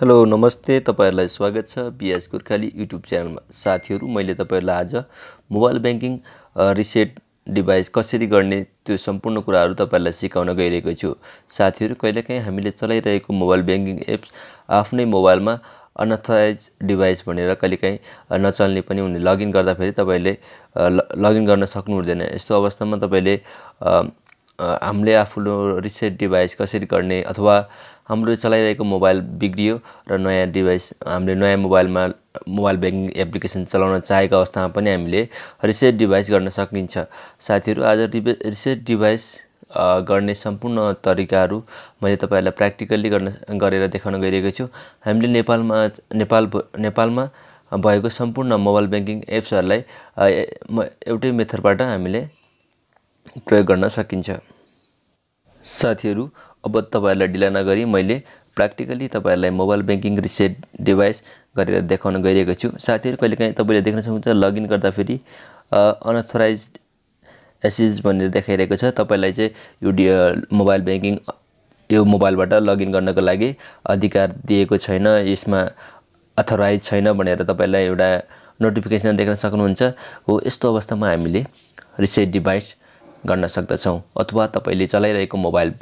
hello नमस्ते तपाईँहरूलाई स्वागत छ बिएस गोर्खाली युट्युब च्यानलमा साथीहरू मैले तपाईँहरूलाई आज मोबाइल ब्याङ्किङ रिसेट डिभाइस कसरी गर्ने त्यो सम्पूर्ण कुराहरू तपाईँहरूलाई सिकाउन गइरहेको छु साथीहरू कहिलेकाहीँ हामीले चलाइरहेको मोबाइल ब्याङ्किङ एप्स आफ्नै मोबाइलमा अनअथराइज डिभाइस भनेर कहिलेकाहीँ नचल्ने पनि हुने लगइन गर्दाखेरि तपाईँले लगइन गर्न सक्नु हुँदैन यस्तो अवस्थामा तपाईँले हामीले आफ्नो रिसेट डिभाइस कसरी गर्ने अथवा हाम्रो चलाइरहेको मोबाइल बिग्रियो र नयाँ डिभाइस हामीले नयाँ मोबाइलमा मोबाइल ब्याङ्किङ एप्लिकेसन चलाउन चाहेको अवस्थामा पनि हामीले रिसेट डिभाइस गर्न सकिन्छ साथीहरू आज डिभे रिसेट डिभाइस गर्ने सम्पूर्ण तरिकाहरू मैले तपाईँहरूलाई प्र्याक्टिकल्ली गर्न गरेर देखाउन गइरहेको छु हामीले नेपालमा नेपाल नेपालमा भएको सम्पूर्ण मोबाइल ब्याङ्किङ एप्सहरूलाई एउटै मेथडबाट हामीले प्रयोग गर्न सकिन्छ साथीहरू अब तपाईँहरूलाई ढिला नगरी मैले प्र्याक्टिकली तपाईँहरूलाई मोबाइल ब्याङ्किङ रिसेट डिभाइस गरेर देखाउन गइरहेको छु साथीहरू कहिले काहीँ तपाईँले देख्न सक्नुहुन्छ लगइन गर्दाखेरि अनअथोराइज एसिज भनेर देखाइरहेको छ तपाईँलाई चाहिँ यो डि मोबाइल ब्याङ्किङ यो मोबाइलबाट लगइन गर्नको लागि अधिकार दिएको छैन यसमा अथोराइज छैन भनेर तपाईँलाई एउटा नोटिफिकेसन देख्न सक्नुहुन्छ हो यस्तो अवस्थामा हामीले रिसेट डिभाइस गर्न सक्दछौँ अथवा तपाईँले चलाइरहेको मोबाइल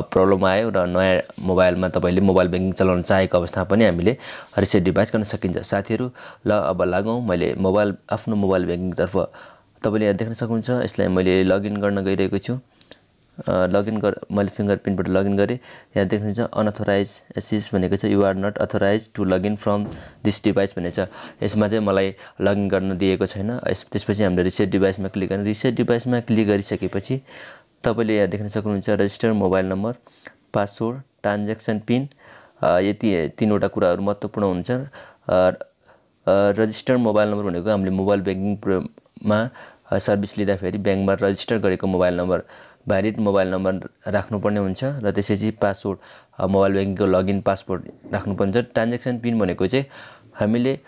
प्रब्लम आयो र नयाँ मोबाइलमा तपाईँले मोबाइल ब्याङ्किङ चलाउन चाहेको अवस्थामा पनि हामीले रिसेट डिभाइस गर्न सकिन्छ साथीहरू ल अब लागौँ मैले मोबाइल आफ्नो मोबाइल ब्याङ्किङतर्फ तपाईँले यहाँ देख्न सक्नुहुन्छ यसलाई मैले लगइन गर्न गइरहेको छु लगइन गर मैले फिङ्गर प्रिन्टबाट लगइन गरेँ यहाँ देख्नुहुन्छ अनअथोराइज एसिस भनेको छ you're not authorise to login from this device भनेको छ यसमा चाहिँ मलाई लगइन गर्न दिएको छैन यस त्यसपछि हामीले रिसेट डिभाइसमा क्लिक गर्ने रिसेट डिभाइसमा क्लिक गरिसकेपछि तपाईँले यहाँ देख्न सक्नुहुन्छ register mobile number password transaction pin यति तिनवटा कुराहरू महत्त्वपूर्ण हुन्छ रजिस्टर मोबाइल नम्बर भनेको हामीले मोबाइल ब्याङ्किङमा सर्भिस लिँदाखेरि ब्याङ्कमा रजिस्टर गरेको mobile number valid mobile number राख्नुपर्ने हुन्छ र त्यसपछि पासवर्ड मोबाइल ब्याङ्किङको लगइन पासवर्ड राख्नुपर्ने हुन्छ ट्रान्ज्याक्सन पिन भनेको चाहिँ हामीले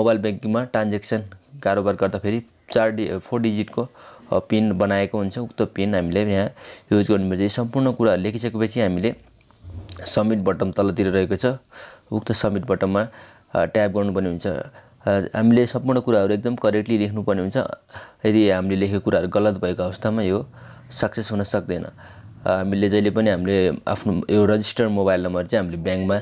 मोबाइल ब्याङ्किङमा ट्रान्ज्याक्सन कारोबार गर्दाखेरि चार डि फोर डिजिटको पिन बनाएको हुन्छ उक्त पिन हामीले यहाँ युज गर्नुपर्छ सम्पूर्ण कुरा लेखिसकेपछि हामीले सबमिट बटन तलतिर रहेको छ उक्त सबमिट बटनमा ट्याप गर्नुपर्ने हुन्छ हामीले सम्पूर्ण कुराहरू एकदम करेक्टली लेख्नुपर्ने हुन्छ यदि हामीले लेखेको कुराहरू गलत भएको अवस्थामा यो सक्सेस हुन सक्दैन हामीले जहिले पनि हामीले आफ्नो यो रजिस्टर्ड मोबाइल नम्बर चाहिँ हामीले ब्याङ्कमा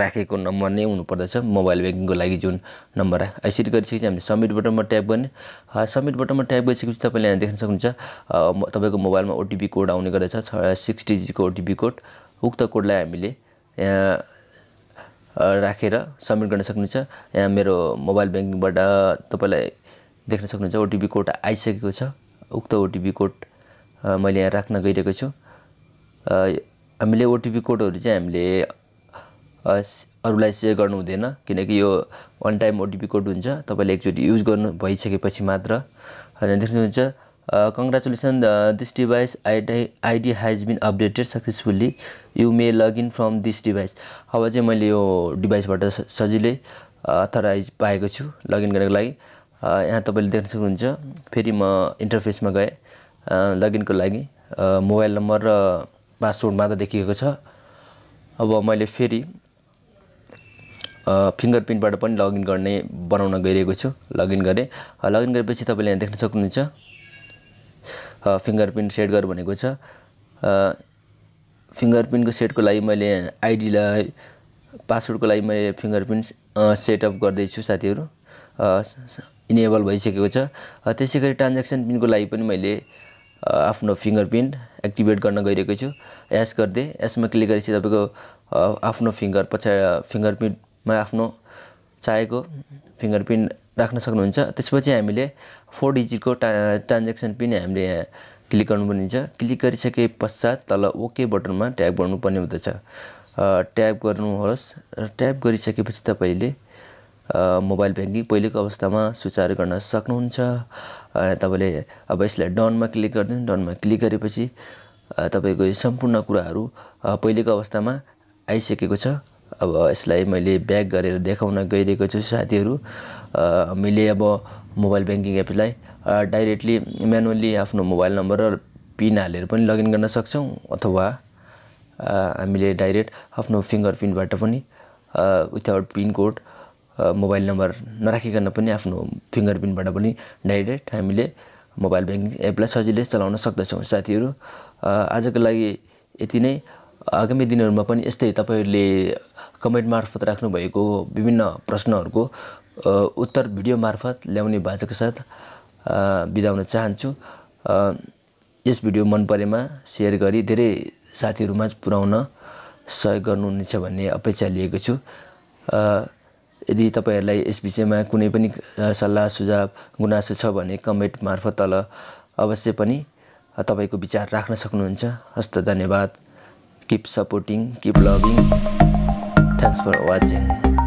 राखेको नम्बर नै हुनुपर्दछ मोबाइल ब्याङ्किङको लागि जुन नम्बर यसरी गरिसकेपछि हामीले सबमिट बटनमा ट्याप गर्ने सबमिट बटनमा ट्याप गरिसकेपछि तपाईँले यहाँ देख्न सक्नुहुन्छ तपाईँको मोबाइलमा ओटिपी कोड आउने गर्दछ सिक्स डिजिटको ओटिपी कोड उक्त कोडलाई हामीले यहाँ राखेर सब्मिट गर्न सक्नुहुन्छ यहाँ मेरो मोबाइल ब्याङ्किङबाट तपाईँलाई देख्न सक्नुहुन्छ ओटिपी कोड आइसकेको छ उक्त ओटिपी कोड मैले यहाँ राख्न गइरहेको छु हामीले ओटिपी कोडहरू चाहिँ हामीले अरूलाई सेयर गर्नु हुँदैन किनकि यो वान टाइम ओटिपी कोड हुन्छ तपाईँले एकचोटि युज गर्नु भइसकेपछि मात्र अनि देख्नुहुन्छ congratulation this device ID ID has been updated successfully you may log in from this device अब चाहिँ मैले यो डिभाइसबाट सजिलै अथराइज पाएको छु लगइन गर्नको लागि यहाँ तपाईँले देख्न सक्नुहुन्छ फेरि म इन्टरफेसमा गएँ लगइनको लागि मोबाइल नम्बर र पासवर्ड मात्र देखिएको छ अब मैले फेरि फिङ्गर प्रिन्टबाट पनि लगइन गर्ने बनाउन गइरहेको छु लगइन गरेँ लगइन गरेपछि तपाईँले यहाँ देख्न सक्नुहुन्छ फिङ्गर प्रिन्ट सेट गर भनेको छ फिङ्गर प्रिन्टको सेटको लागि मैले आइडीलाई पासवर्डको लागि मैले फिङ्गर प्रिन्ट सेटअप गर्दैछु साथीहरू इनेबल भइसकेको छ त्यसै गरी ट्रान्जेक्सन पिनको लागि पनि मैले आफ्नो फिङ्गर प्रिन्ट एक्टिभेट गर्न गइरहेको छु यस गर्दै यसमा क्लिक गरेपछि तपाईँको आफ्नो फिङ्गर पछाडि फिङ्गर प्रिन्टमा आफ्नो चाहेको फिङ्गर प्रिन्ट राख्न सक्नुहुन्छ त्यसपछि हामीले फोर डिजिटको ट्रा ट्रान्जेक्सन पिन हामीले यहाँ क्लिक गर्नुपर्ने हुन्छ क्लिक गरिसके पश्चात तल ओके बटनमा ट्याप गर्नुपर्ने हुँदछ ट्याप गर्नुहोस् र ट्याप गरिसकेपछि तपाईँले मोबाइल ब्याङ्किङ पहिलेको अवस्थामा सुचारु गर्न सक्नुहुन्छ तपाईँले अब यसलाई डनमा क्लिक गरिदिनु डनमा क्लिक गरेपछि तपाईँको यो सम्पूर्ण कुराहरू पहिलेको अवस्थामा आइसकेको छ अब यसलाई मैले ब्याक गरेर देखाउन गइरहेको छु साथीहरू मैले अब मोबाइल ब्याङ्किङ एपलाई डाइरेक्टली म्यानुअली आफ्नो मोबाइल नम्बर र पिन हालेर पनि लगइन गर्न सक्छौँ अथवा हामीले डाइरेक्ट आफ्नो फिङ्गर प्रिन्टबाट पनि without pin code mobile number नराखिकन पनि आफ्नो फिङ्गर प्रिन्टबाट पनि डाइरेक्ट हामीले मोबाइल ब्याङ्किङ एपलाई सजिलै चलाउन सक्दछौँ साथीहरू आजको लागि यति नै आगामी दिनहरूमा पनि यस्तै तपाईँहरूले कमेन्ट मार्फत राख्नुभएको विभिन्न प्रश्नहरूको उत्तर भिडियो मार्फत ल्याउने बाजाको साथ बिदा हुन चाहन्छु यस भिडियो मन परेमा सेयर गरी धेरै साथीहरूमा पुर्याउन सहयोग गर्नुहुनेछ भन्ने अपेक्षा लिएको छु यदि तपाईँहरूलाई यस विषयमा कुनै पनि सल्लाह सुझाव गुनासो छ भने कमेन्ट मार्फत तल अवश्य पनि तपाईँको विचार राख्न सक्नुहुन्छ हस्त धन्यवाद keep supporting keep loving thanks for watching